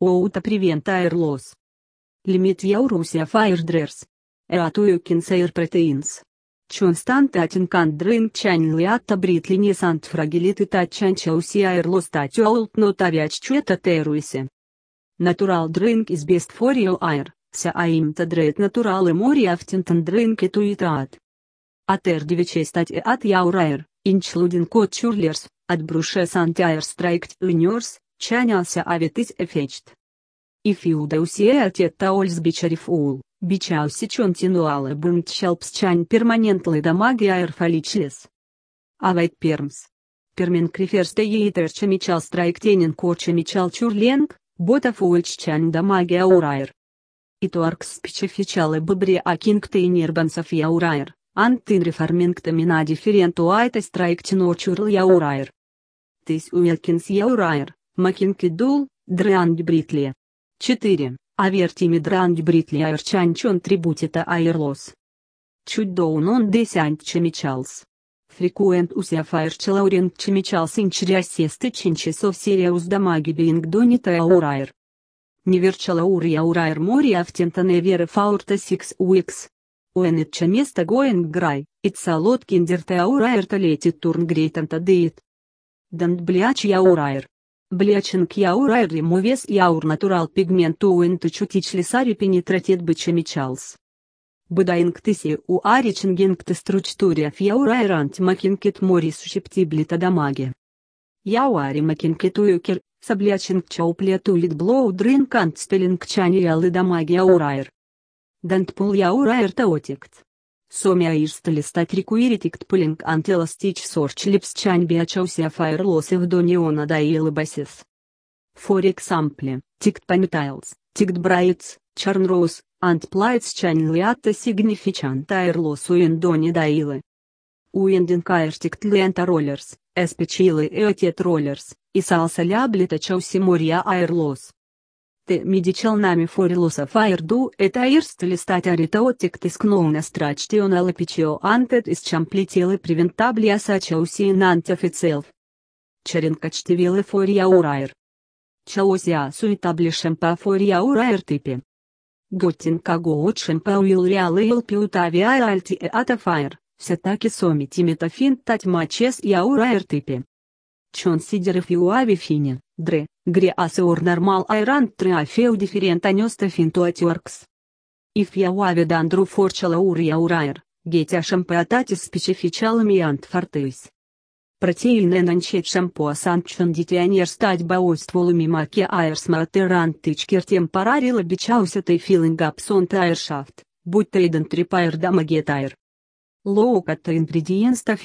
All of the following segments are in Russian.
Оута Превент Айрлос. Лимит Яурусия Файрдрерс. Эатую Кинсейр Протеинс. Чонстанта Атинкан Дрин Чанли Атта Бритлини Сант Фрагилит и Татчан Чауси Айрлос Татюалт Нотавяч Чуэта Теруисе. Натурал Дринк из Бест Форио Айр, Са Аимта Дрейт Натурал и Море Афтинтан Дринк и Туитаат. Атер девичей стать и от Яурайр, инчлудин кот Чурлерс, от Бруше Сантяйр Страйкт Юниорс, чанялся Авитис эфечт. Ифиуда усия отетта ольс бичарифул, бичауси чон тинуала чань перманентлы дамаги аэрфаличлес. Авайт пермс. Пермен криферста еитерча страйк страйктенен корча мечал чурленг, ботов а чань дамаги аурайр. Итуаркс пичефичалы бобре акингты и а нербансов яурайр, антын реформингтамина дифферентуайта страйктинор чурл яурайр. Тис уэлькинс яурайр. Макинки Дул, Дранг Бритли. 4. Авертими Дранг Бритли Айрчанчон Трибутита Айрлос. Чуть доун он десянт чемичалс. Фрикуент уся фаер челауринг чемичалс инчрясесты часов сериус дамаги биингдонита аурайр. Неверчалаури аурайр мори автентане веры а а фаурта сикс уикс. Уэнетча место гоинг грай, итсалот киндерте аурайр талетит турнгрейтанта деит. Дандблячья аурайр. Блячинг Яур Айр Ремувес Яур Натурал Пигмент Уинту Чутич Лисарю Пенетратит Бычами Чалс. Быдаинг Тыси у Аричингинг Тестручтурия Фьяур Айрант Макинкет Морис Шептибли Тадамаги. Яуари Макинкет Уюкер, Саблячинг Чауплет Улит Блоу Дринкант Спелинг Чани Ялы Дамаги Яур Айр. Дантпул Яур Айр Таотикт. Somiaist listat requiritict pulling antelastic search lips can be achousia fire losses doniona daily basis. For example, tict panitiles, tict brights, charn rose, and plights can lead to significant air loss in doni daily. Уиндинг Аиртикт Лента Роллерс, Эспичилы и Отет Роллерс, и Салса Ляблита Чауси Морья Айрлос ты медичал нами форилуса фаерду это аирст листать аритоотик тискноуна страчтиона лапичио антет из чамплетелы превентабли асача усиин антифицелв. Чаринка чтивилы фория урайр. Чаозия суетабли шемпа фория урайр типе. Готтинка гоот шемпа уилриалы илпиутави аальти атафайр, сетаки соми тимитофин татьмачес яурайр типе. Чон Сидеров и Уави фини Дре, Греасеор Нормал Айран Триафеу Дифферент Анеста атюркс. Иф я Уави Дандру Форчала я Урайр, Гетя а Шампеататис Спичефичалами и Антфортейс. Протеильная нанчет шампуасан чон дитянер стать баойстволами маки айрс матеран тычкер тем темпорарила бичауся тей апсон тайршафт, будь тейден трипайр дамагетайр. Лоукат ингредиенста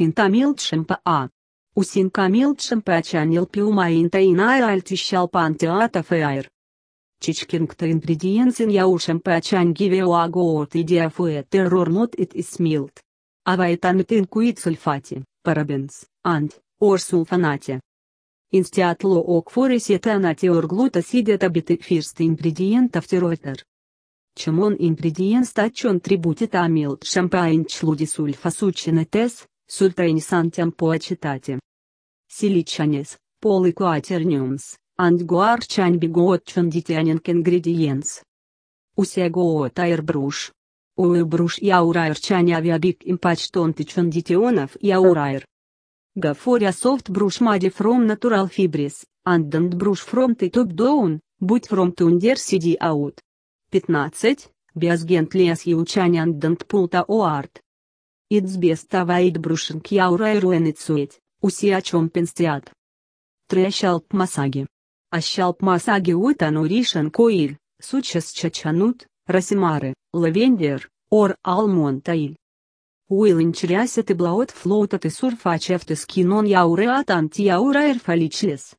шампа а. Усин камилчым почанил пиумаинтаиная альтищал пантеата феайр. Чичкингта ингредиензин яушем почанги веуагоот и диафуэт эрорнот ит исмилт. Авайтанетин куит сульфати, парабенс, анд, ант, орсулфанате. Инстиатло окфорис и теанатиорглута сидят обиты фирст ингредиентов тиройтер. Чем он ингредиент стачон трибутит амилт шампайн члудисульфа сучина тес, Sultainisantem poacitate. Silicianes, polyquaterniums, and guarchan bigotchonditianinc ingredients. Усегоот аирбруш. Уэбруш яураирчане авиабик импачтонтичондитионов яураир. Гафоря софт бруш мади фром натурал фибрис, андант бруш фром ты топ доун, будь фром тундер сиди аут. 15. Биазгент лес и учанян дант пулта оарт. Идсбеставаид брушинг яурайруэнецуэт, уси о чем пенстиат. Трэщалп масаги. Ащалп масаги утану ришен коиль, сучас чачанут, расимары, лавендер, ор алмонтаиль. Уилинчрясят и блаот флотат и сурфачевт и скинон яуреат антияураэр фаличлес.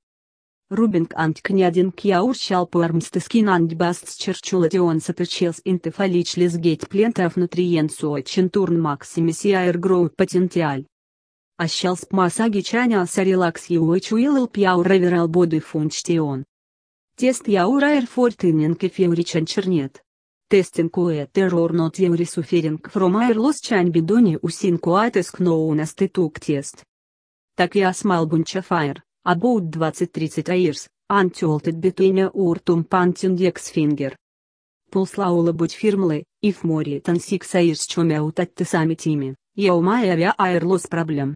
Рубинг-Анткнядин Кьяурщал Пуэрмстыскин Андбаст Черчуладион Сатычелс Интефалич Лизгейт Плентов Нутриен Суочентурн Максимис Яэр Гроу Патентиаль. Ащалс Масаги Чаня Сарилакс Юочуилл Пьяур Эверал Боды Фунчтион. Тест Яур Аэрфорт Иннинг и Феуричан Чернет. Тестинг уэ террор нот еври суферинг фром айрлос чань бидони усин куатес кноунас титук тест. Так я смал бунча фаер. About 20-30 years, untilted between a urtum pant index finger. Pulse laulă but firmly, if more than 6 years chome out at the same time, eu mai avea aer los problem.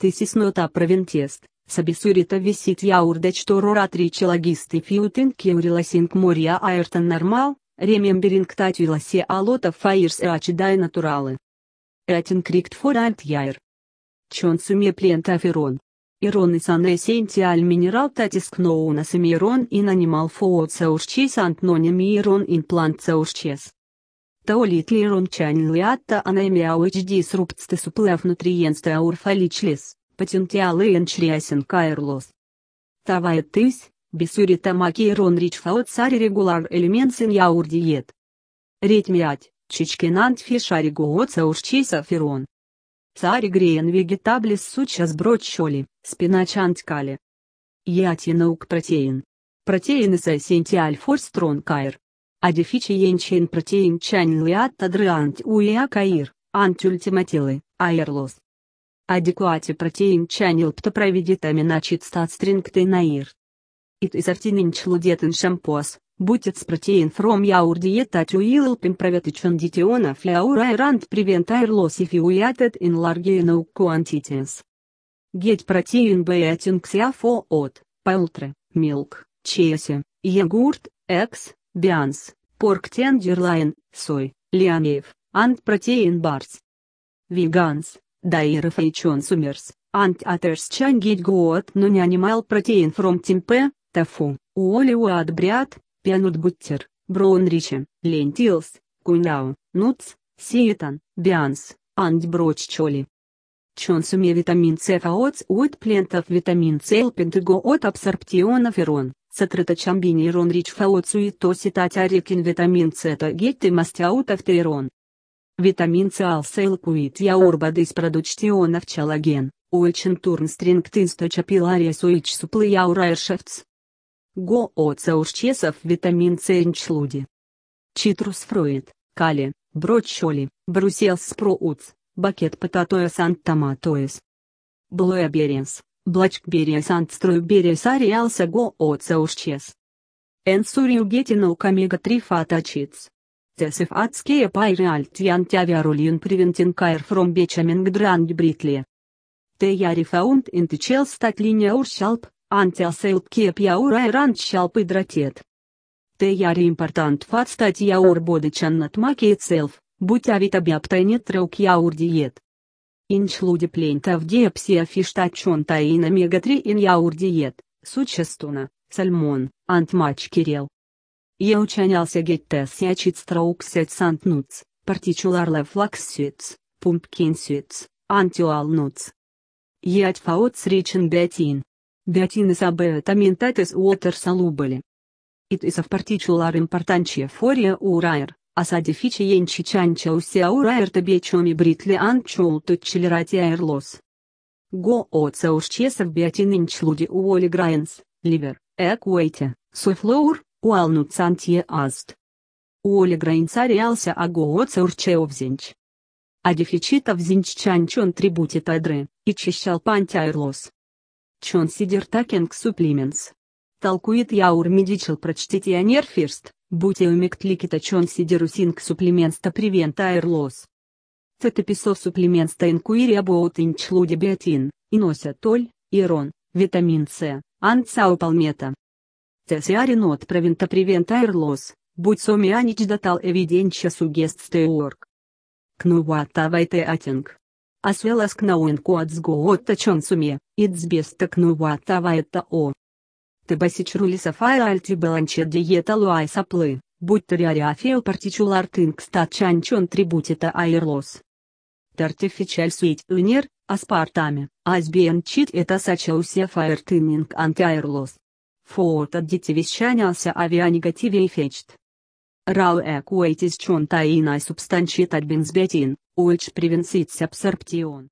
This is not a preventest, Собесурита висит яур дечторора тричи логисты фиутинг юриласинг мория аэртон нормал, ремемберинг татюиласе алота фаирс эачи дай натуралы. Этин крикт фор альт яйр. Чон суме плент аферон. Ирон и сан эссенциаль минерал татиск ноунас им ирон ин анимал фоот саушчес антноним ирон имплант саушчес. Таолит ли ирон чанил ятта анемиау эчди срубцты суплев нутриенста аурфаличлис, потенциалы энчриасен кайрлос. Тавая тысь, бисюрита маки ирон рич фаот сари регулар элементсин яур диет. Ретмиать, чичкинант фишари гуоца урчеса цари греен вегетаблис сучас брочоли, спиначанткали. наук протеин. Протеин из эссентиаль фор стронкаир. Адифичиенчен протеин чанлиат адриант уиакаир, антюльтиматилы, аэрлос. Адекуати протеин чанил стат читстат наир. Ит изавтинин члудетин шампос, Будет протеин from your diet that will improve digestion of your air and prevent air loss if you eat it in large enough quantities. Get protein by eating for oat, poultry, milk, cheese, yogurt, eggs, beans, pork tenderloin, soy, lianif, and protein bars. Vegans, dairy consumers, and others can get good non-animal protein from tempeh, tofu, olive and bread, пенут буттер, броунриче, лентилс, куйнау, нутс, сиетан, бианс, Чон суме витамин С фаоц от плентов витамин С элпентего от абсорптиона абсорптионов ирон, сатраточамбини ирон рич фаоцу и тоситатярикин витамин С тагетты мастяутов ирон. Витамин С куит я яурбады из продуктионов челоген, ойчен турнстрингт источа пилария суич суплы яурайшевц, Гооца урчесов витамин С инчлуди. Читрус фруит, кали, брочоли, бруселс спруутс, бакет Блоя пататоес антоматоес. Блуэберис, блачкберис антструйберис ариалса гооца урчес. Энсуриугетина омега-3 фатачиц. Тесиф адские пайры альтвян тявярулин превентин кайр фром бечаминг дранг бритли. Те ярифаунд интичел стат линия урщалп, Antiaselpkiepjaura er antisalpidrotet. Te iar important față tatiaur bodician natmaki itself, butavit объяптайнет траук диет. Инчлуди плента в диапсия фиштачон таина мега-3 ин яур диет, существенно, сальмон, антмач кирел. Я учанялся геттес ячит страуксет сантнуц, партичуларле флаксюц, пумпкинсюц, антиуалнуц. Ять фаот сречен бятин. Beatines abeatamentatis water soluble. It is of particular importance for urier, acidificenci chanceusea urier tabieciumi britli anciul toccilirati air loss. Go oceuscesov beatinin chludi uoli grains, liver, equate, soflour, walnuts antie ast. Уоли граница реался агооце урчеовзинч. А дефицитов зинччанчон трибутит адры, и чищал пантяйрлос. Чон Consider taking supplements. Толкует Яур Медичел прочтите Анер Фирст, Бутиумик Тликита Consider using supplements to prevent air loss. Тетаписо supplements to inquire about include биотин, инося толь, ирон, витамин С, анцау палмета. Тесиари нот превента prevent air loss, будь сомианич датал эвиденча сугест стеорг. Кнуватавайте атинг. Aselas knauen kods goota chonsume, its besta knuata vaeta о. Тебасич рулисафай альти баланче диета луай саплы, будь то риариафео партичулар стат чанчон трибутита аэрлос. Тартифичаль суить унер, аспартами, азбиен чит это сачаусе фаертынинг Фоот от дети вещанялся авианегативе и фечт. Rauă cu etis ciontaina substancitat binsbetin, uici privinsitse absorption.